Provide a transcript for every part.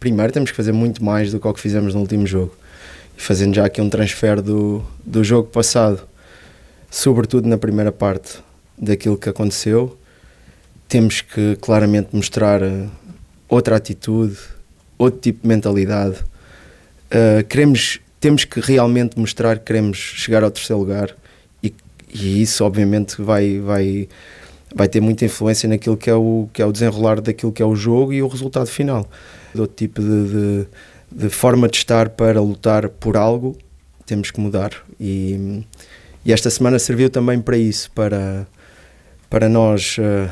primeiro temos que fazer muito mais do que o que fizemos no último jogo. fazendo já aqui um transfer do, do jogo passado, sobretudo na primeira parte daquilo que aconteceu, temos que claramente mostrar eh, outra atitude, outro tipo de mentalidade. Uh, queremos, temos que realmente mostrar que queremos chegar ao terceiro lugar e, e isso obviamente vai, vai vai ter muita influência naquilo que é o, que é o desenrolar daquilo que é o jogo e o resultado final. De outro tipo de, de, de, forma de estar para lutar por algo, temos que mudar. E, e esta semana serviu também para isso, para, para nós uh,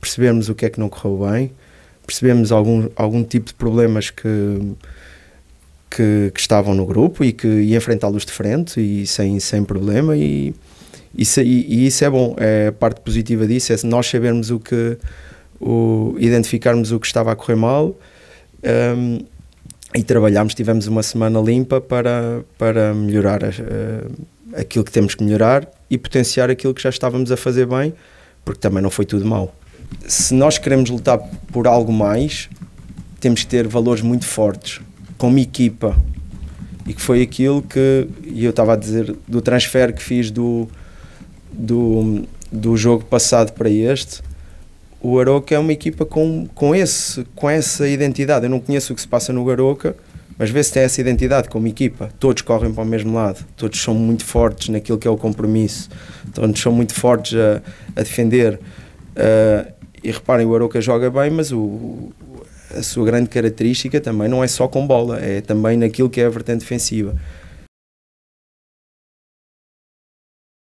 percebermos o que é que não correu bem, percebemos algum, algum tipo de problemas que, que, que estavam no grupo e, que, enfrentá-los de frente e sem, sem problema e, isso, é, e, e, isso é bom, é a parte positiva disso, é nós sabermos o que, o, identificarmos o que estava a correr mal um, e trabalharmos, tivemos uma semana limpa para, para melhorar uh, aquilo que temos que melhorar e potenciar aquilo que já estávamos a fazer bem, porque também não foi tudo mal Se nós queremos lutar por algo mais, temos que ter valores muito fortes, como equipa, e que foi aquilo que eu estava a dizer do transfer que fiz do do, do jogo passado para este, o Aroca é uma equipa com, com, esse, com essa identidade. Eu não conheço o que se passa no Aroca, mas vê se tem essa identidade como equipa. Todos correm para o mesmo lado, todos são muito fortes naquilo que é o compromisso, todos são muito fortes a, a defender. Uh, e reparem, o Aroca joga bem, mas o, a sua grande característica também não é só com bola, é também naquilo que é a vertente defensiva.